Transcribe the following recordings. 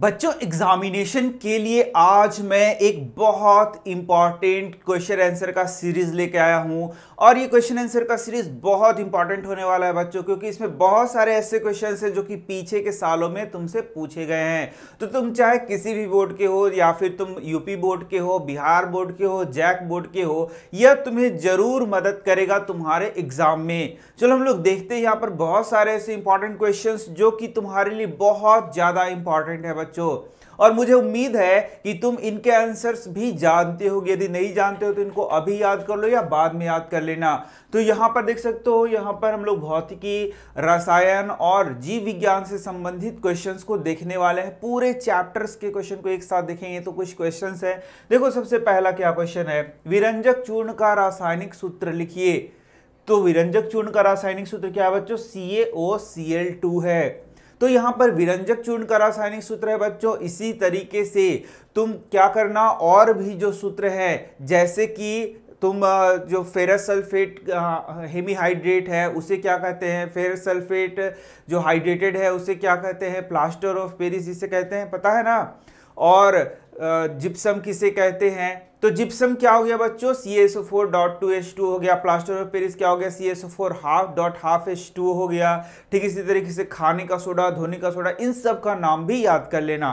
बच्चों एग्जामिनेशन के लिए आज मैं एक बहुत इंपॉर्टेंट क्वेश्चन आंसर का सीरीज लेके आया हूं और ये क्वेश्चन आंसर का सीरीज बहुत इंपॉर्टेंट होने वाला है बच्चों क्योंकि इसमें बहुत सारे ऐसे क्वेश्चन हैं जो कि पीछे के सालों में तुमसे पूछे गए हैं तो तुम चाहे किसी भी बोर्ड के हो या फिर तुम यूपी बोर्ड के हो बिहार बोर्ड के हो जैक बोर्ड के हो यह तुम्हें जरूर मदद करेगा तुम्हारे एग्जाम में चलो हम लोग देखते हैं यहाँ पर बहुत सारे ऐसे इंपॉर्टेंट क्वेश्चन जो कि तुम्हारे लिए बहुत ज्यादा इंपॉर्टेंट है बच्चों और मुझे उम्मीद है कि तुम इनके आंसर्स भी जानते हो यदि नहीं जानते हो तो इनको अभी याद कर लो या बाद में याद कर लेना तो यहाँ पर देख सकते हो यहाँ पर हम लोग भौतिकी रसायन और जीव विज्ञान से संबंधित क्वेश्चंस को देखने वाले हैं पूरे चैप्टर्स के क्वेश्चन को एक साथ देखेंगे तो कुछ क्वेश्चन है देखो सबसे पहला क्या क्वेश्चन है विरंजक चूर्ण का रासायनिक सूत्र लिखिए तो विरंजक चूर्ण का रासायनिक सूत्र क्या है बच्चों सी है तो यहाँ पर विरंजक चूर्ण का रासायनिक सूत्र है बच्चों इसी तरीके से तुम क्या करना और भी जो सूत्र है जैसे कि तुम जो फेरस सल्फेट हेमीहाइड्रेट है उसे क्या कहते हैं फेरस सल्फेट जो हाइड्रेटेड है उसे क्या कहते हैं प्लास्टर ऑफ पेरिस जिसे कहते हैं पता है ना और जिप्सम किसे कहते हैं तो जिप्सम क्या हो गया बच्चों C S O four dot two H two हो गया प्लास्टर ऑफ पेरिस क्या हो गया C S O four half dot half H two हो गया ठीक इसी तरीके से खाने का सोडा धोने का सोडा इन सब का नाम भी याद कर लेना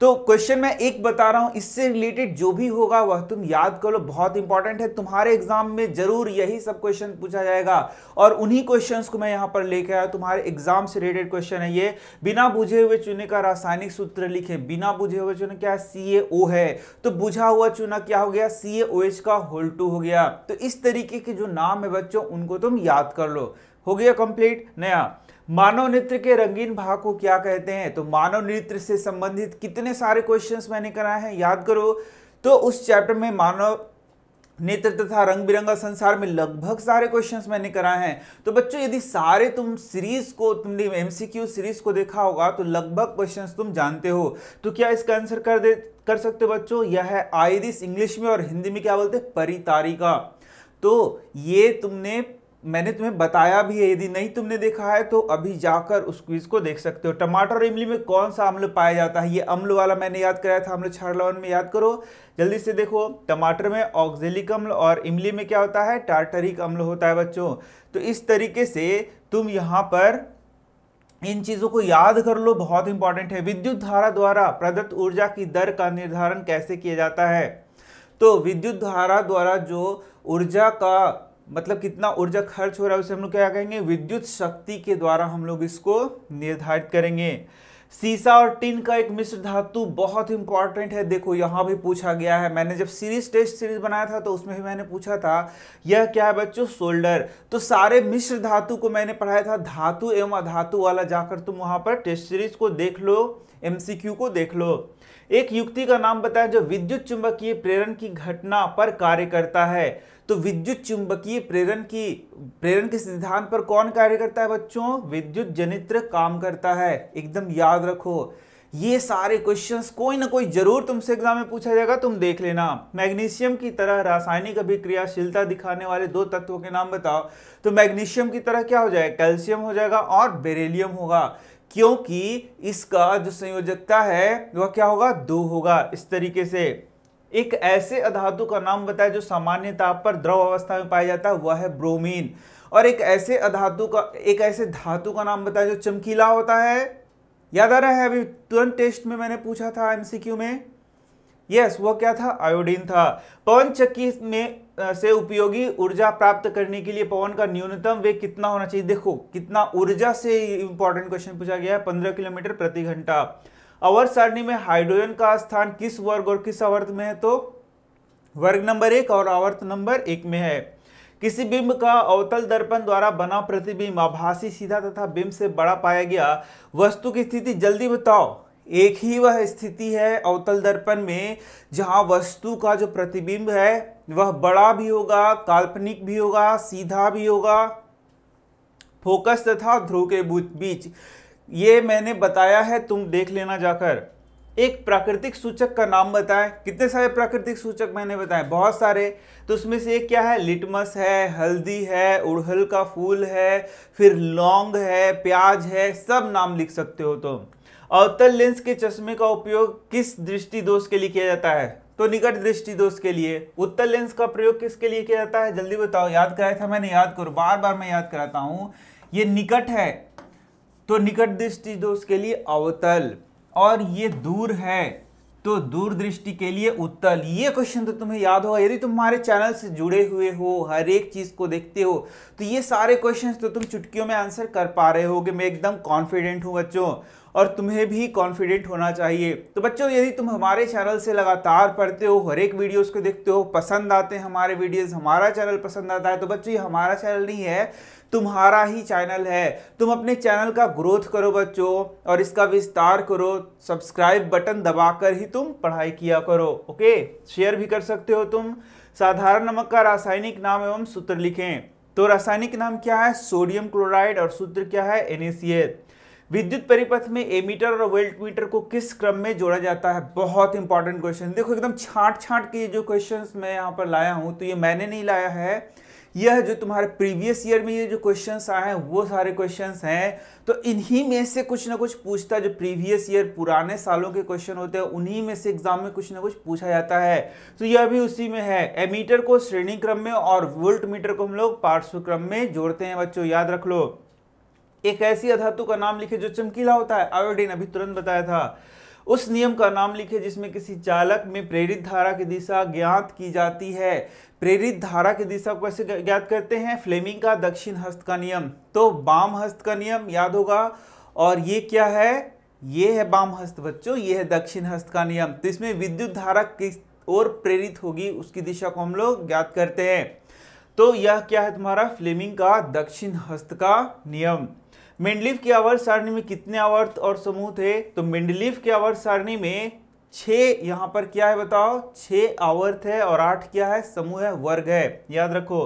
तो क्वेश्चन मैं एक बता रहा हूं इससे रिलेटेड जो भी होगा वह तुम याद कर लो बहुत इंपॉर्टेंट है तुम्हारे एग्जाम में जरूर यही सब क्वेश्चन पूछा जाएगा और उन्हीं क्वेश्चन को मैं यहां पर लेके आया तुम्हारे एग्जाम से रिलेटेड क्वेश्चन है ये बिना बुझे हुए चूने का रासायनिक सूत्र लिखे बिना बुझे हुए चुने क्या सी है तो बुझा हुआ चूना क्या हो गया सी का होल टू हो गया तो इस तरीके के जो नाम है बच्चों उनको तुम याद कर लो हो गया कंप्लीट नया मानव नृत्य के रंगीन भाग को क्या कहते हैं तो मानव नृत्य से संबंधित कितने सारे क्वेश्चंस मैंने कराए हैं याद करो तो उस चैप्टर में मानव नेत्र तथा रंग बिरंगा संसार में लगभग सारे क्वेश्चंस मैंने कराए हैं तो बच्चों यदि सारे तुम सीरीज को तुमने एमसीक्यू सीरीज को देखा होगा तो लगभग क्वेश्चंस तुम जानते हो तो क्या इसका आंसर कर दे कर सकते हो बच्चों यह है आईरिस इंग्लिश में और हिंदी में क्या बोलते हैं परितारिका तो ये तुमने मैंने तुम्हें बताया भी है यदि नहीं तुमने देखा है तो अभी जाकर उस क्विज को देख सकते हो टमाटर और इमली में कौन सा अम्ल पाया जाता है ये अम्ल वाला मैंने याद कराया था अम्ल क्षारलवण में याद करो जल्दी से देखो टमाटर में ऑक्जेलिक अम्ल और इमली में क्या होता है टार्टरिक अम्ल होता है बच्चों तो इस तरीके से तुम यहाँ पर इन चीज़ों को याद कर लो बहुत इंपॉर्टेंट है विद्युत धारा द्वारा प्रदत्त ऊर्जा की दर का निर्धारण कैसे किया जाता है तो विद्युत धारा द्वारा जो ऊर्जा का मतलब कितना ऊर्जा खर्च हो रहा है उसे हम लोग क्या कहेंगे विद्युत शक्ति के द्वारा हम लोग इसको निर्धारित करेंगे सीसा और टिन का एक मिश्र धातु बहुत इंपॉर्टेंट है देखो यहाँ भी पूछा गया है मैंने जब सीरीज टेस्ट सीरीज बनाया था तो उसमें भी मैंने पूछा था यह क्या है बच्चों सोल्डर तो सारे मिश्र धातु को मैंने पढ़ाया था धातु एवं अधातु वाला जाकर तुम वहां पर टेस्ट सीरीज को देख लो एमसीक्यू को देख लो एक युक्ति का नाम बताया जो विद्युत चुंबकीय प्रेरण की घटना पर कार्य करता है तो विद्युत चुंबकीय प्रेरण की प्रेरण के सिद्धांत पर कौन कार्य करता है बच्चों विद्युत जनित्र काम करता है एकदम याद रखो ये सारे क्वेश्चंस कोई ना कोई जरूर तुमसे एग्जाम में पूछा जाएगा तुम देख लेना मैग्नीशियम की तरह रासायनिक अभिक्रियाशीलता दिखाने वाले दो तत्वों के नाम बताओ तो मैग्नीशियम की तरह क्या हो जाएगा कैल्शियम हो जाएगा और बेरेलियम होगा क्योंकि इसका जो संयोजकता है वह क्या होगा दो होगा इस तरीके से एक ऐसे अधातु का नाम बताया जो सामान्य ताप पर द्रव अवस्था में पाया जाता है वह है ब्रोमीन और एक ऐसे अधातु का एक ऐसे धातु का नाम बताया जो चमकीला होता है याद आ रहा है अभी तुरंत टेस्ट में मैंने पूछा था एमसीक्यू में यस yes, वह क्या था आयोडीन था पवन चक्की में से उपयोगी ऊर्जा प्राप्त करने के लिए पवन का न्यूनतम वेग कितना होना चाहिए देखो कितना ऊर्जा से इंपॉर्टेंट क्वेश्चन पूछा गया है पंद्रह किलोमीटर प्रति घंटा अवर सारणी में हाइड्रोजन का स्थान किस वर्ग और किस आवर्त में है तो वर्ग नंबर एक और आवर्त नंबर एक में है किसी बिंब का अवतल दर्पण द्वारा बना प्रतिबिंब आभासी सीधा तथा बिंब से बड़ा पाया गया वस्तु की स्थिति जल्दी बताओ एक ही वह स्थिति है अवतल दर्पण में जहां वस्तु का जो प्रतिबिंब है वह बड़ा भी होगा काल्पनिक भी होगा सीधा भी होगा फोकस तथा ध्रुव के बीच ये मैंने बताया है तुम देख लेना जाकर एक प्राकृतिक सूचक का नाम बताएं कितने सारे प्राकृतिक सूचक मैंने बताए बहुत सारे तो उसमें से एक क्या है लिटमस है हल्दी है उड़हल का फूल है फिर लौंग है प्याज है सब नाम लिख सकते हो तुम तो। अवतल लेंस के चश्मे का उपयोग किस दृष्टि दोष के लिए किया जाता है तो निकट दृष्टि दोष के लिए उत्तर लेंस का प्रयोग किसके लिए किया जाता है जल्दी बताओ याद कराया था मैंने याद करो बार बार मैं याद कराता हूँ ये निकट है तो निकट दृष्टि दोष के लिए अवतल और ये दूर है तो दूर दृष्टि के लिए उत्तल ये क्वेश्चन तो तुम्हें याद होगा यदि तुम हमारे चैनल से जुड़े हुए हो हर एक चीज़ को देखते हो तो ये सारे क्वेश्चन तो तुम चुटकियों में आंसर कर पा रहे होगे मैं एकदम कॉन्फिडेंट हूँ बच्चों और तुम्हें भी कॉन्फिडेंट होना चाहिए तो बच्चों यदि तुम हमारे चैनल से लगातार पढ़ते हो हर एक वीडियोस को देखते हो पसंद आते हैं हमारे वीडियोस हमारा चैनल पसंद आता है तो बच्चों ये हमारा चैनल नहीं है तुम्हारा ही चैनल है तुम अपने चैनल का ग्रोथ करो बच्चों और इसका विस्तार करो सब्सक्राइब बटन दबाकर ही तुम पढ़ाई किया करो ओके शेयर भी कर सकते हो तुम साधारण नमक का रासायनिक नाम एवं सूत्र लिखें तो रासायनिक नाम क्या है सोडियम क्लोराइड और सूत्र क्या है एन विद्युत परिपथ में एमीटर और वेल्ट मीटर को किस क्रम में जोड़ा जाता है बहुत इंपॉर्टेंट क्वेश्चन देखो एकदम छाट छाट के जो क्वेश्चंस मैं यहाँ पर लाया हूँ तो ये मैंने नहीं लाया है यह जो तुम्हारे प्रीवियस ईयर में ये जो क्वेश्चंस आए हैं वो सारे क्वेश्चंस हैं तो इन्हीं में से कुछ ना कुछ पूछता जो प्रीवियस ईयर पुराने सालों के क्वेश्चन होते हैं उन्हीं में से एग्जाम में कुछ ना कुछ पूछा जाता है तो यह भी उसी में है एमीटर को श्रेणी क्रम में और वोल्ट मीटर को हम लोग पार्श्व क्रम में जोड़ते हैं बच्चों याद रख लो एक ऐसी अधातु का नाम लिखे जो चमकीला होता है आयोडीन अभी तुरंत बताया था उस नियम का नाम लिखे जिसमें किसी चालक में प्रेरित धारा की दिशा ज्ञात की जाती है प्रेरित धारा की दिशा को कैसे ज्ञात करते हैं फ्लेमिंग का दक्षिण हस्त का नियम तो बाम हस्त का नियम याद होगा और ये क्या है ये है बाम हस्त बच्चों ये है दक्षिण हस्त का नियम तो इसमें विद्युत धारा किस ओर प्रेरित होगी उसकी दिशा को हम लोग ज्ञात करते हैं तो यह क्या है तुम्हारा फ्लेमिंग का दक्षिण हस्त का नियम मेंडलिफ की आवर्त सारणी में कितने आवर्त और समूह थे तो मेंडलिफ के आवर्त सारणी में छ यहाँ पर क्या है बताओ छ आवर्त है और आठ क्या है समूह वर्ग है याद रखो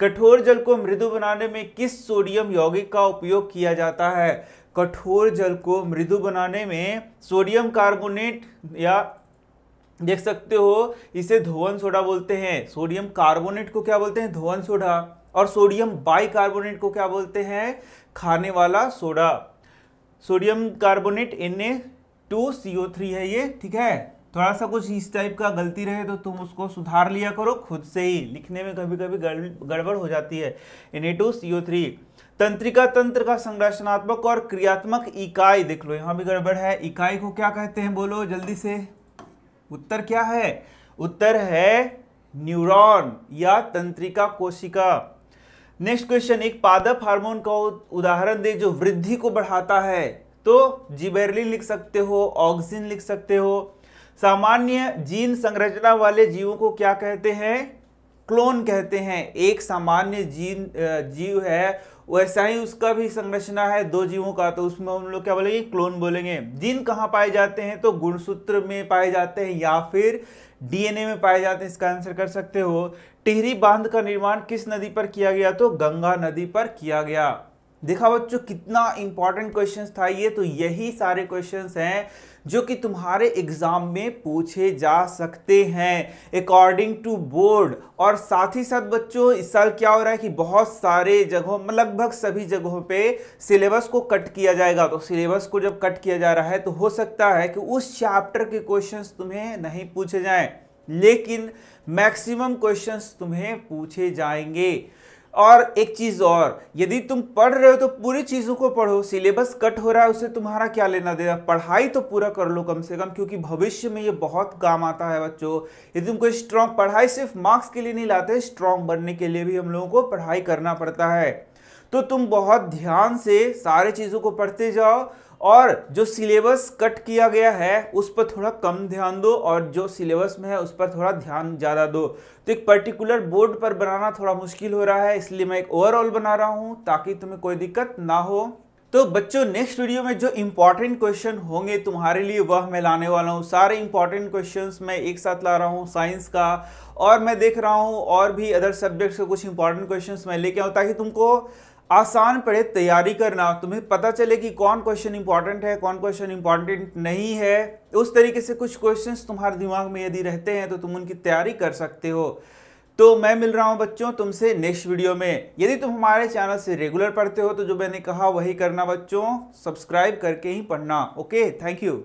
कठोर जल को मृदु बनाने में किस सोडियम यौगिक का उपयोग किया जाता है कठोर जल को मृदु बनाने में सोडियम कार्बोनेट या देख सकते हो इसे धोवन सोडा बोलते हैं सोडियम कार्बोनेट को क्या बोलते हैं धोवन सोडा और सोडियम बाइकार्बोनेट को क्या बोलते हैं खाने वाला soda sodium carbonate N two C O three है ये ठीक है थोड़ा सा कुछ इस टाइप का गलती रहे तो तुम उसको सुधार लिया करो खुद से ही लिखने में कभी कभी गड़बड़ हो जाती है N two C O three तंत्रिका तंत्र का संरचनात्मक और क्रियात्मक इकाई देख लो यहाँ भी गड़बड़ है इकाई को क्या कहते हैं बोलो जल्दी से उत्तर क्या है उत्तर है न्यूरॉन या तंत्रिका कोशिका नेक्स्ट क्वेश्चन एक पादप हार्मोन का उदाहरण दे जो वृद्धि को बढ़ाता है तो जिबेरलिन लिख सकते हो ऑक्सिन लिख सकते हो सामान्य जीन संरचना वाले जीवों को क्या कहते हैं क्लोन कहते हैं एक सामान्य जीन जीव है वैसा ही उसका भी संरचना है दो जीवों का तो उसमें हम लोग क्या बोलेंगे क्लोन बोलेंगे जीन कहाँ पाए जाते हैं तो गुणसूत्र में पाए जाते हैं या फिर डीएनए में पाए जाते हैं इसका आंसर कर सकते हो टिहरी बांध का निर्माण किस नदी पर किया गया तो गंगा नदी पर किया गया देखा बच्चों कितना इंपॉर्टेंट क्वेश्चन था ये तो यही सारे क्वेश्चन हैं जो कि तुम्हारे एग्जाम में पूछे जा सकते हैं अकॉर्डिंग टू बोर्ड और साथ ही साथ बच्चों इस साल क्या हो रहा है कि बहुत सारे जगहों मतलब लगभग सभी जगहों पे सिलेबस को कट किया जाएगा तो सिलेबस को जब कट किया जा रहा है तो हो सकता है कि उस चैप्टर के क्वेश्चन तुम्हें नहीं पूछे जाए लेकिन मैक्सिमम क्वेश्चन तुम्हें पूछे जाएंगे और एक चीज़ और यदि तुम पढ़ रहे हो तो पूरी चीज़ों को पढ़ो सिलेबस कट हो रहा है उसे तुम्हारा क्या लेना देना पढ़ाई तो पूरा कर लो कम से कम क्योंकि भविष्य में ये बहुत काम आता है बच्चों यदि तुमको स्ट्रांग पढ़ाई सिर्फ मार्क्स के लिए नहीं लाते स्ट्रांग बनने के लिए भी हम लोगों को पढ़ाई करना पड़ता है तो तुम बहुत ध्यान से सारे चीज़ों को पढ़ते जाओ और जो सिलेबस कट किया गया है उस पर थोड़ा कम ध्यान दो और जो सिलेबस में है उस पर थोड़ा ध्यान ज़्यादा दो तो एक पर्टिकुलर बोर्ड पर बनाना थोड़ा मुश्किल हो रहा है इसलिए मैं एक ओवरऑल बना रहा हूँ ताकि तुम्हें कोई दिक्कत ना हो तो बच्चों नेक्स्ट वीडियो में जो इम्पॉर्टेंट क्वेश्चन होंगे तुम्हारे लिए वह मैं लाने वाला हूँ सारे इम्पॉर्टेंट क्वेश्चंस मैं एक साथ ला रहा हूँ साइंस का और मैं देख रहा हूँ और भी अदर सब्जेक्ट्स के कुछ इंपॉर्टेंट क्वेश्चंस मैं लेके आऊँ ताकि तुमको आसान पड़े तैयारी करना तुम्हें पता चले कि कौन क्वेश्चन इंपॉर्टेंट है कौन क्वेश्चन इंपॉर्टेंट नहीं है उस तरीके से कुछ क्वेश्चन तुम्हारे दिमाग में यदि रहते हैं तो तुम उनकी तैयारी कर सकते हो तो मैं मिल रहा हूं बच्चों तुमसे नेक्स्ट वीडियो में यदि तुम हमारे चैनल से रेगुलर पढ़ते हो तो जो मैंने कहा वही करना बच्चों सब्सक्राइब करके ही पढ़ना ओके थैंक यू